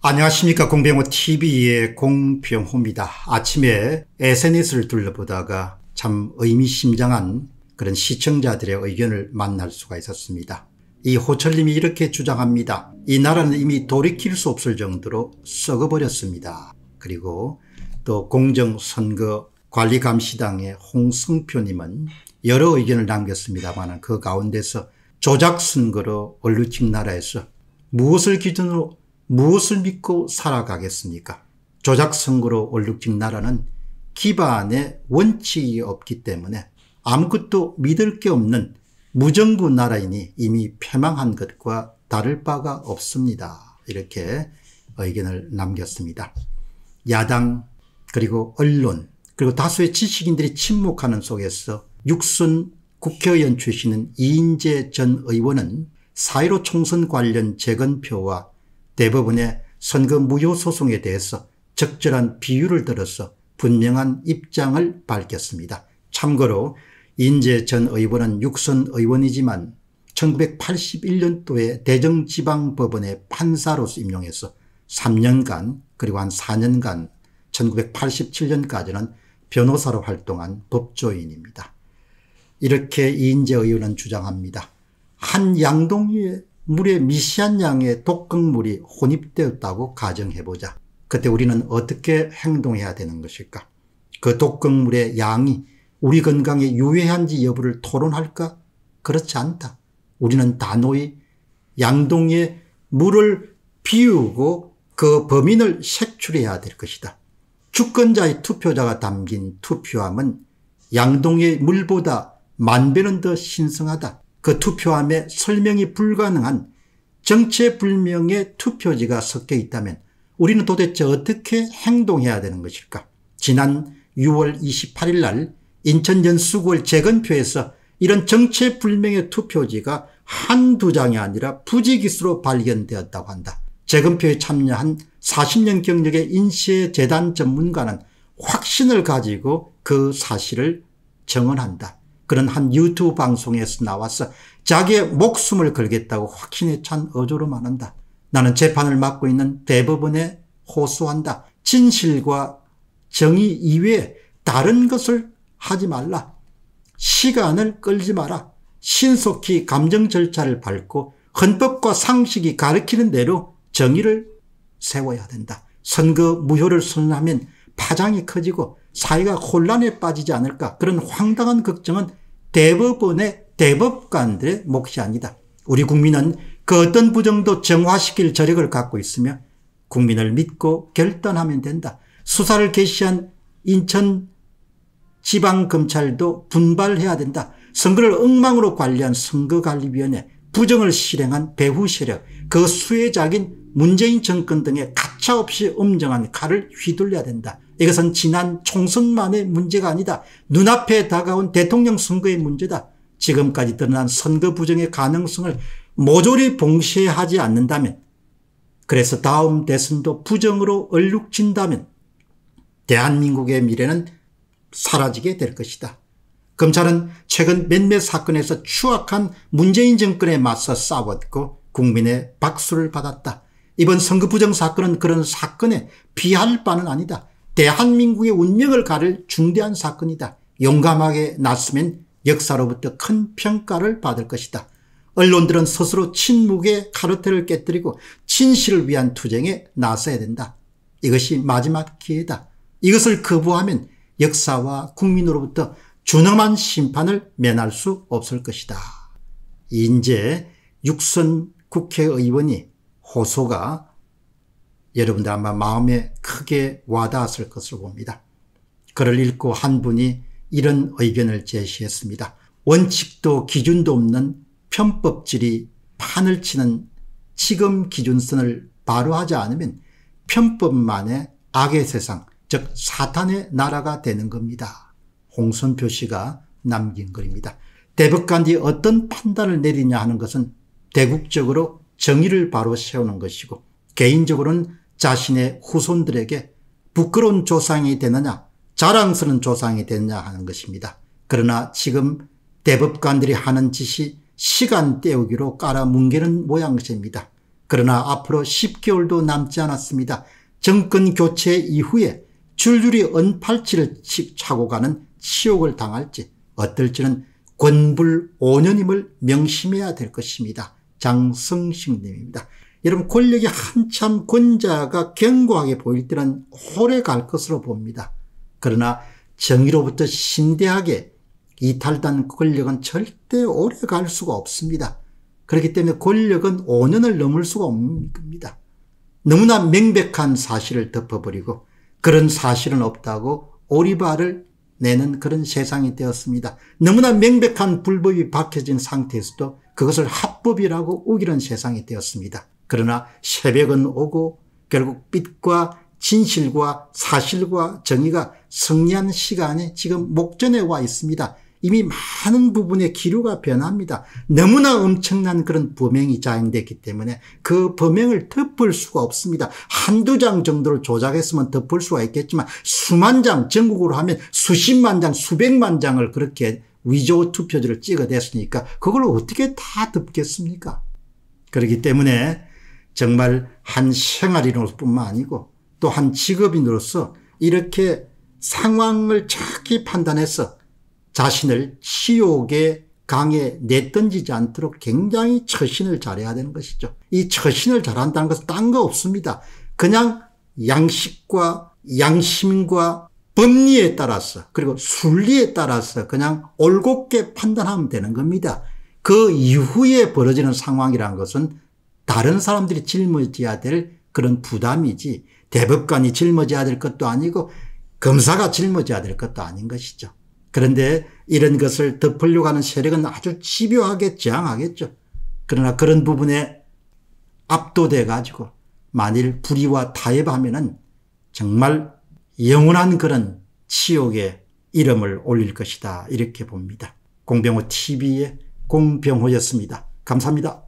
안녕하십니까 공병호TV의 공병호입니다. 아침에 SNS를 둘러보다가 참 의미심장한 그런 시청자들의 의견을 만날 수가 있었습니다. 이 호철님이 이렇게 주장합니다. 이 나라는 이미 돌이킬 수 없을 정도로 썩어버렸습니다. 그리고 또 공정선거 관리감시당의 홍승표님은 여러 의견을 남겼습니다만 그 가운데서 조작선거로 얼루친 나라에서 무엇을 기준으로 무엇을 믿고 살아가겠습니까? 조작 선거로 얼룩진 나라는 기반에 원칙이 없기 때문에 아무것도 믿을 게 없는 무정부 나라이니 이미 패망한 것과 다를 바가 없습니다. 이렇게 의견을 남겼습니다. 야당 그리고 언론 그리고 다수의 지식인들이 침묵하는 속에서 육순 국회의원 출신인 이인재 전 의원은 4.15 총선 관련 재건표와 대법원의 선거 무효 소송에 대해서 적절한 비유를 들어서 분명한 입장을 밝혔습니다. 참고로 인재 전 의원은 육선 의원이지만 1981년도에 대정지방법원의 판사로서 임용해서 3년간 그리고 한 4년간 1987년까지는 변호사로 활동한 법조인입니다. 이렇게 이인재 의원은 주장합니다. 한 양동이의 물에 미시한 양의 독극물이 혼입되었다고 가정해보자. 그때 우리는 어떻게 행동해야 되는 것일까? 그 독극물의 양이 우리 건강에 유해한지 여부를 토론할까? 그렇지 않다. 우리는 단호히 양동이에 물을 비우고 그 범인을 색출해야 될 것이다. 주권자의 투표자가 담긴 투표함은 양동이의 물보다 만 배는 더 신성하다. 그 투표함에 설명이 불가능한 정체불명의 투표지가 섞여 있다면 우리는 도대체 어떻게 행동해야 되는 것일까? 지난 6월 28일 날 인천 연수구월 재건표에서 이런 정체불명의 투표지가 한두 장이 아니라 부지기수로 발견되었다고 한다. 재건표에 참여한 40년 경력의 인쇄 재단 전문가는 확신을 가지고 그 사실을 정언한다. 그런 한 유튜브 방송에서 나와서 자기의 목숨을 걸겠다고 확신에 찬 어조로 말한다. 나는 재판을 맡고 있는 대법원에 호소한다. 진실과 정의 이외에 다른 것을 하지 말라. 시간을 끌지 마라. 신속히 감정 절차를 밟고 헌법과 상식이 가르키는 대로 정의를 세워야 된다. 선거 무효를 선언하면 파장이 커지고 사회가 혼란에 빠지지 않을까 그런 황당한 걱정은 대법원의 대법관들의 몫이 아니다. 우리 국민은 그 어떤 부정도 정화시킬 저력을 갖고 있으며 국민을 믿고 결단하면 된다. 수사를 개시한 인천 지방검찰도 분발해야 된다. 선거를 엉망으로 관리한 선거관리위원회, 부정을 실행한 배후 세력, 그 수혜자인 문재인 정권 등에 가차없이 엄정한 칼을 휘둘려야 된다. 이것은 지난 총선만의 문제가 아니다. 눈앞에 다가온 대통령 선거의 문제다. 지금까지 드러난 선거 부정의 가능성을 모조리 봉쇄하지 않는다면 그래서 다음 대선도 부정으로 얼룩진다면 대한민국의 미래는 사라지게 될 것이다. 검찰은 최근 몇몇 사건에서 추악한 문재인 정권에 맞서 싸웠고 국민의 박수를 받았다. 이번 선거 부정 사건은 그런 사건에 비할 바는 아니다. 대한민국의 운명을 가를 중대한 사건이다. 용감하게 났으면 역사로부터 큰 평가를 받을 것이다. 언론들은 스스로 침묵의 카르텔을 깨뜨리고 진실을 위한 투쟁에 나서야 된다. 이것이 마지막 기회다. 이것을 거부하면 역사와 국민으로부터 준엄한 심판을 면할 수 없을 것이다. 인제 육선 국회의원이 호소가 여러분들 아마 마음에 크게 와닿았을 것으로 봅니다. 글을 읽고 한 분이 이런 의견을 제시했습니다. 원칙도 기준도 없는 편법질이 판을 치는 지금 기준선을 바로 하지 않으면 편법만의 악의 세상, 즉 사탄의 나라가 되는 겁니다. 홍선표 씨가 남긴 글입니다. 대법관이 어떤 판단을 내리냐 하는 것은 대국적으로 정의를 바로 세우는 것이고 개인적으로는 자신의 후손들에게 부끄러운 조상이 되느냐 자랑스러운 조상이 되느냐 하는 것입니다. 그러나 지금 대법관들이 하는 짓이 시간 때우기로 깔아뭉개는 모양새입니다. 그러나 앞으로 10개월도 남지 않았습니다. 정권 교체 이후에 줄줄이 언팔찌를 차고 가는 치욕을 당할지 어떨지는 권불 5년임을 명심해야 될 것입니다. 장성식님입니다. 여러분 권력이 한참 권자가 견고하게 보일 때는 오래 갈 것으로 봅니다. 그러나 정의로부터 신대하게 이탈단 권력은 절대 오래 갈 수가 없습니다. 그렇기 때문에 권력은 5년을 넘을 수가 없는 니다 너무나 명백한 사실을 덮어버리고 그런 사실은 없다고 오리발을 내는 그런 세상이 되었습니다. 너무나 명백한 불법이 박혀진 상태에서도 그것을 합법이라고 우기는 세상이 되었습니다. 그러나 새벽은 오고 결국 빛과 진실과 사실과 정의가 승리한 시간에 지금 목전에 와 있습니다. 이미 많은 부분의 기류가 변합니다. 너무나 엄청난 그런 범행이 자행됐기 때문에 그 범행을 덮을 수가 없습니다. 한두 장 정도를 조작했으면 덮을 수가 있겠지만 수만 장, 전국으로 하면 수십만 장, 수백만 장을 그렇게 위조 투표지를 찍어댔으니까 그걸 어떻게 다 덮겠습니까? 그렇기 때문에 정말 한 생활인으로서뿐만 아니고 또 한 직업인으로서 이렇게 상황을 정확히 판단해서 자신을 치욕의 강에 내던지지 않도록 굉장히 처신을 잘해야 되는 것이죠. 이 처신을 잘한다는 것은 딴 거 없습니다. 그냥 양식과 양심과 법리에 따라서 그리고 순리에 따라서 그냥 올곧게 판단하면 되는 겁니다. 그 이후에 벌어지는 상황이라는 것은 다른 사람들이 짊어져야 될 그런 부담이지 대법관이 짊어져야 될 것도 아니고 검사가 짊어져야 될 것도 아닌 것이죠. 그런데 이런 것을 덮으려고 하는 세력은 아주 집요하게 저항하겠죠. 그러나 그런 부분에 압도돼 가지고 만일 불의와 타협하면은 정말 영원한 그런 치욕의 이름을 올릴 것이다 이렇게 봅니다. 공병호 TV의 공병호였습니다. 감사합니다.